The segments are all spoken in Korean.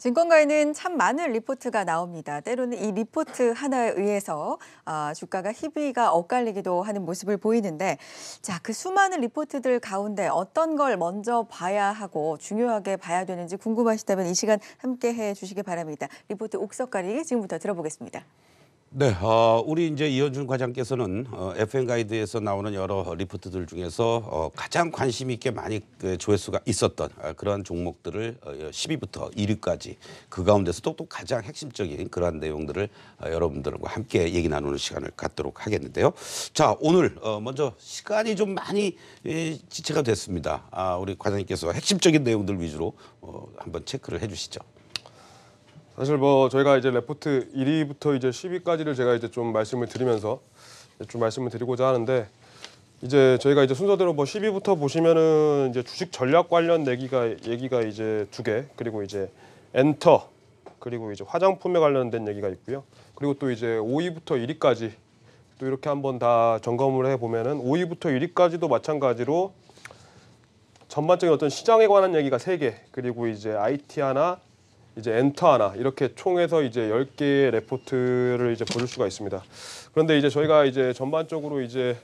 증권가에는 참 많은 리포트가 나옵니다. 때로는 이 리포트 하나에 의해서 아, 주가가 희비가 엇갈리기도 하는 모습을 보이는데 자, 그 수많은 리포트들 가운데 어떤 걸 먼저 봐야 하고 중요하게 봐야 되는지 궁금하시다면 이 시간 함께 해 주시기 바랍니다. 리포트 옥석가리 지금부터 들어보겠습니다. 네, 어, 우리 이제 이현준 과장께서는 어, FM 가이드에서 나오는 여러 리포트들 중에서 어, 가장 관심 있게 많이 그 조회수가 있었던 어, 그러한 종목들을 어, 10위부터 1위까지 그 가운데서도 또 가장 핵심적인 그러한 내용들을 어, 여러분들과 함께 얘기 나누는 시간을 갖도록 하겠는데요. 자, 오늘 어, 먼저 시간이 좀 많이 예, 지체가 됐습니다. 아, 우리 과장님께서 핵심적인 내용들 위주로 어, 한번 체크를 해주시죠. 사실 뭐 저희가 이제 레포트 1위부터 이제 10위까지를 제가 이제 좀 말씀을 드리면서 좀 말씀을 드리고자 하는데 이제 저희가 이제 순서대로 뭐 10위부터 보시면은 이제 주식 전략 관련 얘기가 얘기가 이제 두 개 그리고 이제 엔터 그리고 이제 화장품에 관련된 얘기가 있고요. 그리고 또 이제 5위부터 1위까지 또 이렇게 한번 다 점검을 해 보면은 5위부터 1위까지도 마찬가지로 전반적인 어떤 시장에 관한 얘기가 세 개 그리고 이제 IT 하나 이제 엔터 하나 이렇게 총에서 이제 10개의 레포트를 이제 보실 수가 있습니다. 그런데 이제 저희가 이제 전반적으로 이제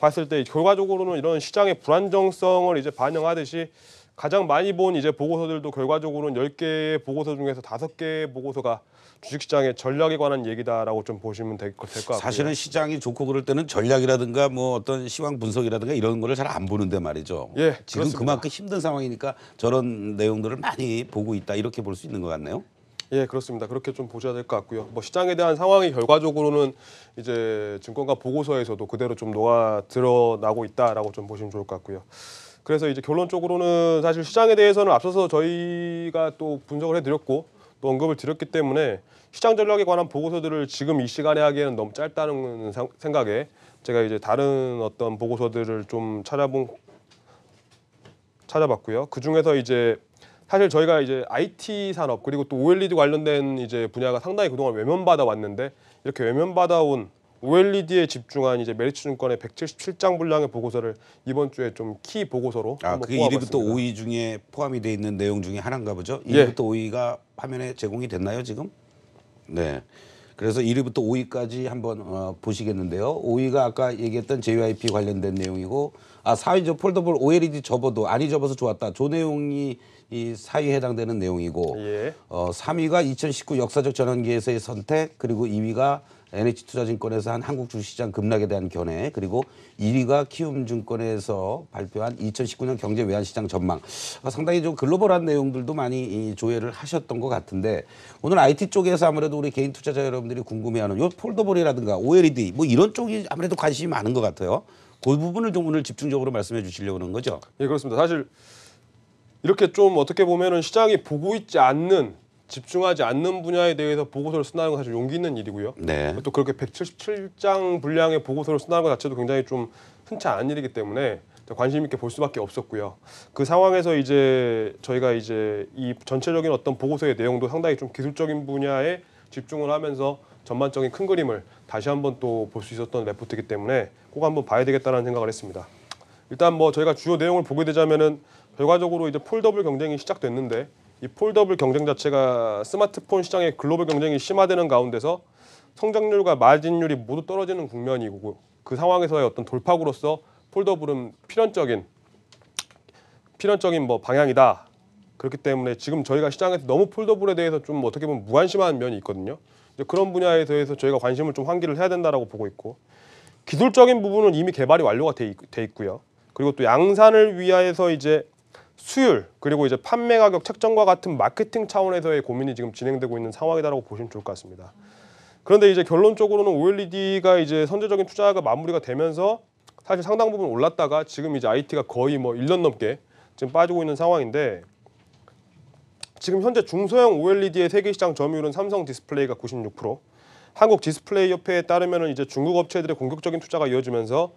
봤을 때 결과적으로는 이런 시장의 불안정성을 이제 반영하듯이 가장 많이 본 이제 보고서들도 결과적으로는 10개의 보고서 중에서 5개의 보고서가 주식시장의 전략에 관한 얘기다라고 좀 보시면 될 것 같고요. 사실은 시장이 좋고 그럴 때는 전략이라든가 뭐 어떤 시황 분석이라든가 이런 거를 잘 안 보는데 말이죠. 예, 지금 그렇습니다. 그만큼 힘든 상황이니까 저런 내용들을 많이 보고 있다 이렇게 볼 수 있는 것 같네요. 예, 그렇습니다. 그렇게 좀 보셔야 될 것 같고요. 뭐 시장에 대한 상황이 결과적으로는 이제 증권가 보고서에서도 그대로 좀 녹아 드러나고 있다라고 좀 보시면 좋을 것 같고요. 그래서 이제 결론적으로는 사실 시장에 대해서는 앞서서 저희가 또 분석을 해드렸고 또 언급을 드렸기 때문에 시장 전략에 관한 보고서들을 지금 이 시간에 하기에는 너무 짧다는 생각에 제가 이제 다른 어떤 보고서들을 좀 찾아본 찾아봤고요. 그 중에서 이제 사실 저희가 이제 IT 산업 그리고 또 OLED 관련된 이제 분야가 상당히 그동안 외면받아 왔는데 이렇게 외면받아온 OLED에 집중한 이제 메리츠 증권의 177장 분량의 보고서를 이번 주에 좀 키 보고서로 아, 그게 1위부터 5위 중에 포함이 돼 있는 내용 중에 하나인가 보죠. 1위부터 예. 5위가 화면에 제공이 됐나요, 지금? 네. 그래서 1위부터 5위까지 한번 어, 보시겠는데요. 5위가 아까 얘기했던 JYP 관련된 내용이고 아, 4위 저 폴더블 OLED 접어도 아니 접어서 좋았다. 조 내용이 이 사위에 해당되는 내용이고 예. 어, 3위가 2019 역사적 전환기에서의 선택 그리고 2위가 NH투자증권에서 한 한국 주시장 식 급락에 대한 견해 그리고 1위가 키움증권에서 발표한 2019년 경제 외환시장 전망 어, 상당히 좀 글로벌한 내용들도 많이 조회를 하셨던 것 같은데 오늘 IT 쪽에서 아무래도 우리 개인 투자자 여러분들이 궁금해하는 요 폴더볼이라든가 OLED 뭐 이런 쪽이 아무래도 관심이 많은 것 같아요. 그 부분을 좀 오늘 집중적으로 말씀해 주시려고 하는 거죠. 예 그렇습니다. 사실 이렇게 좀 어떻게 보면은 시장이 보고 있지 않는 집중하지 않는 분야에 대해서 보고서를 쓴다는 건 사실 용기 있는 일이고요. 네. 또 그렇게 177장 분량의 보고서를 쓴다는 것 자체도 굉장히 좀 흔치 않은 일이기 때문에 관심 있게 볼 수밖에 없었고요. 그 상황에서 이제 저희가 이제 이 전체적인 어떤 보고서의 내용도 상당히 좀 기술적인 분야에 집중을 하면서 전반적인 큰 그림을 다시 한번 또 볼 수 있었던 레포트이기 때문에 꼭 한번 봐야 되겠다는 생각을 했습니다. 일단 뭐 저희가 주요 내용을 보게 되자면은 결과적으로 이제 폴더블 경쟁이 시작됐는데 이 폴더블 경쟁 자체가 스마트폰 시장의 글로벌 경쟁이 심화되는 가운데서 성장률과 마진율이 모두 떨어지는 국면이고 그 상황에서의 어떤 돌파구로서 폴더블은 필연적인 필연적인 뭐 방향이다. 그렇기 때문에 지금 저희가 시장에서 너무 폴더블에 대해서 좀 어떻게 보면 무관심한 면이 있거든요. 그런 분야에 대해서 저희가 관심을 좀 환기를 해야 된다라고 보고 있고 기술적인 부분은 이미 개발이 완료가 돼, 돼 있고요. 그리고 또 양산을 위하여서 이제 수율 그리고 이제 판매 가격 책정과 같은 마케팅 차원에서의 고민이 지금 진행되고 있는 상황이다라고 보시면 좋을 것 같습니다. 그런데 이제 결론적으로는 OLED가 이제 선제적인 투자가 마무리가 되면서 사실 상당 부분 올랐다가 지금 이제 IT가 거의 뭐 1년 넘게 지금 빠지고 있는 상황인데 지금 현재 중소형 OLED의 세계 시장 점유율은 삼성 디스플레이가 96%, 한국 디스플레이 협회에 따르면 이제 중국 업체들의 공격적인 투자가 이어지면서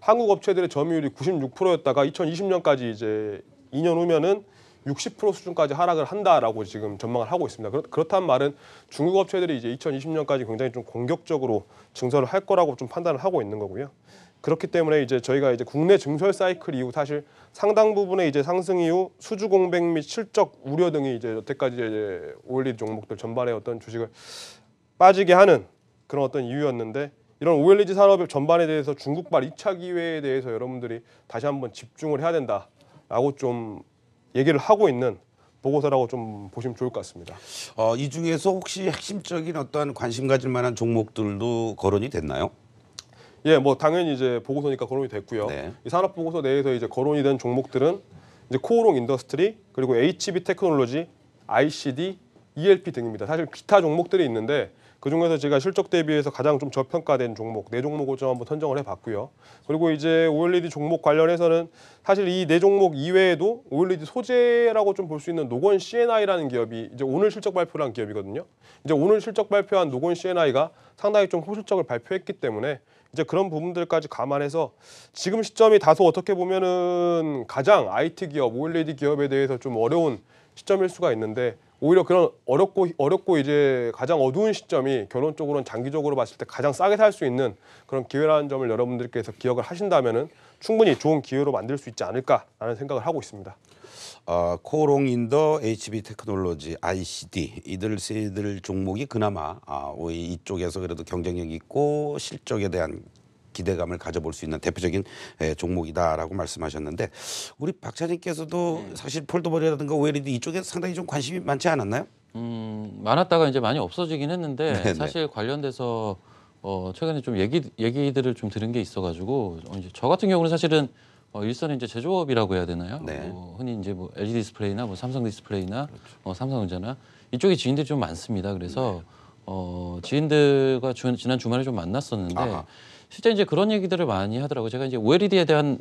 한국 업체들의 점유율이 96%였다가 2020년까지 이제 2년 후면은 60% 수준까지 하락을 한다라고 지금 전망을 하고 있습니다. 그렇, 다는 말은 중국 업체들이 이제 2020년까지 굉장히 좀 공격적으로 증설을 할 거라고 좀 판단을 하고 있는 거고요. 그렇기 때문에 이제 저희가 이제 국내 증설 사이클 이후 사실 상당 부분의 이제 상승 이후 수주 공백 및 실적 우려 등이 이제 여태까지 이제 오일리 종목들 전반에 어떤 주식을 빠지게 하는 그런 어떤 이유였는데 이런 오일리지 산업의 전반에 대해서 중국발 이차 기회에 대해서 여러분들이 다시 한번 집중을 해야 된다. 라고 좀 얘기를 하고 있는 보고서라고 좀 보시면 좋을 것 같습니다. 어, 이 중에서 혹시 핵심적인 어떠한 관심 가질 만한 종목들도 거론이 됐나요? 예, 뭐 당연히 이제 보고서니까 거론이 됐고요. 네. 이 산업 보고서 내에서 이제 거론이 된 종목들은 이제 코오롱 인더스트리 그리고 HB 테크놀로지, ICD, ELP 등입니다. 사실 기타 종목들이 있는데 그중에서 제가 실적 대비해서 가장 좀 저평가된 종목 네 종목을 좀 한번 선정을 해봤고요. 그리고 이제 OLED 종목 관련해서는 사실 이 네 종목 이외에도 OLED 소재라고 좀 볼 수 있는 노건 CNI라는 기업이 이제 오늘 실적 발표를 한 기업이거든요. 이제 오늘 실적 발표한 노건 CNI가 상당히 좀 호실적을 발표했기 때문에 이제 그런 부분들까지 감안해서 지금 시점이 다소 어떻게 보면은 가장 IT 기업, OLED 기업에 대해서 좀 어려운 시점일 수가 있는데 오히려 그런 어렵고 어렵고 이제 가장 어두운 시점이 결혼 쪽으로는 장기적으로 봤을 때 가장 싸게 살 수 있는 그런 기회라는 점을 여러분들께서 기억을 하신다면은 충분히 좋은 기회로 만들 수 있지 않을까라는 생각을 하고 있습니다. 어, 코롱인더, HB 테크놀로지, ICD 이들 세들 종목이 그나마 아, 이쪽에서 그래도 경쟁력 있고 실적에 대한 기대감을 가져볼 수 있는 대표적인 에, 예, 종목이다라고 말씀하셨는데 우리 박차님께서도 네. 사실 폴더볼이라든가 OLED 이쪽에 상당히 좀 관심이 많지 않았나요? 음, 많았다가 이제 많이 없어지긴 했는데 네네. 네. 사실 관련돼서 어, 최근에 좀 얘기 얘기들을 좀 들은 게 있어가지고 어, 이제 저 같은 경우는 사실은 어, 일선은 이제 제조업이라고 해야 되나요? 네. 뭐 흔히 이제 뭐 LG e 디스플레이나 뭐 삼성 디스플레이나 그렇죠. 어, 삼성전자 나이쪽에 지인들이 좀 많습니다. 그래서 네. 어, 지인들과 주, 지난 주말에 좀 만났었는데 아하. 실제 이제 그런 얘기들을 많이 하더라고요. 제가 이제 OLED에 대한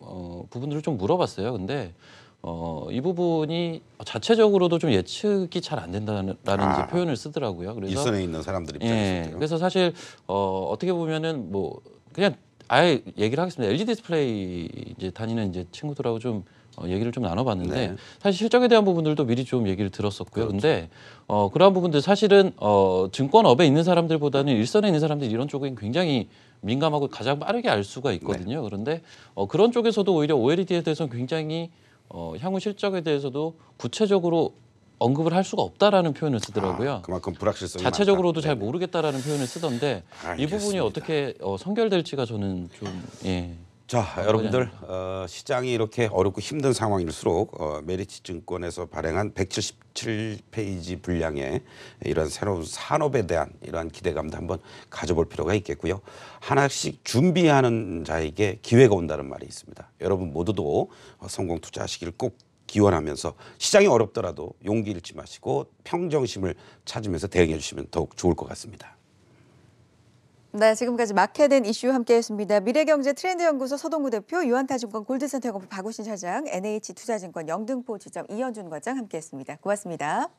어, 부분들을 좀 물어봤어요. 근데 어, 이 부분이 자체적으로도 좀 예측이 잘 안 된다는 아, 표현을 쓰더라고요. 그래서 일선에 있는 사람들 예, 입장에서 예, 그래서 사실 어, 어떻게 보면은 뭐 그냥 아예 얘기를 하겠습니다. LG 디스플레이 이제 다니는 이제 친구들하고 좀 어, 얘기를 좀 나눠봤는데 네. 사실 실적에 대한 부분들도 미리 좀 얘기를 들었었고요. 그렇죠. 근데 어, 그러한 부분들 사실은 어, 증권업에 있는 사람들보다는 일선에 있는 사람들이 이런 쪽에 굉장히 민감하고 가장 빠르게 알 수가 있거든요. 네. 그런데 어, 그런 쪽에서도 오히려 OLED에 대해서는 굉장히 어, 향후 실적에 대해서도 구체적으로 언급을 할 수가 없다라는 표현을 쓰더라고요. 아, 그만큼 불확실성이 자체적으로도 많다. 잘 네. 모르겠다라는 표현을 쓰던데 알겠습니다. 이 부분이 어떻게 어, 선결될지가 저는 좀 예. 자, 아, 여러분들 어, 시장이 이렇게 어렵고 힘든 상황일수록 어, 메리츠 증권에서 발행한 177페이지 분량의 이런 새로운 산업에 대한 이러한 기대감도 한번 가져볼 필요가 있겠고요. 하나씩 준비하는 자에게 기회가 온다는 말이 있습니다. 여러분 모두도 어, 성공 투자하시기를 꼭 기원하면서 시장이 어렵더라도 용기 잃지 마시고 평정심을 찾으면서 대응해 주시면 더욱 좋을 것 같습니다. 네, 지금까지 마켓앤 이슈 함께했습니다. 미래경제 트렌드연구소 서동구 대표, 유한타증권 골드센터 영부 박우신 차장, NH투자증권 영등포 지점 이현준 과장 함께했습니다. 고맙습니다.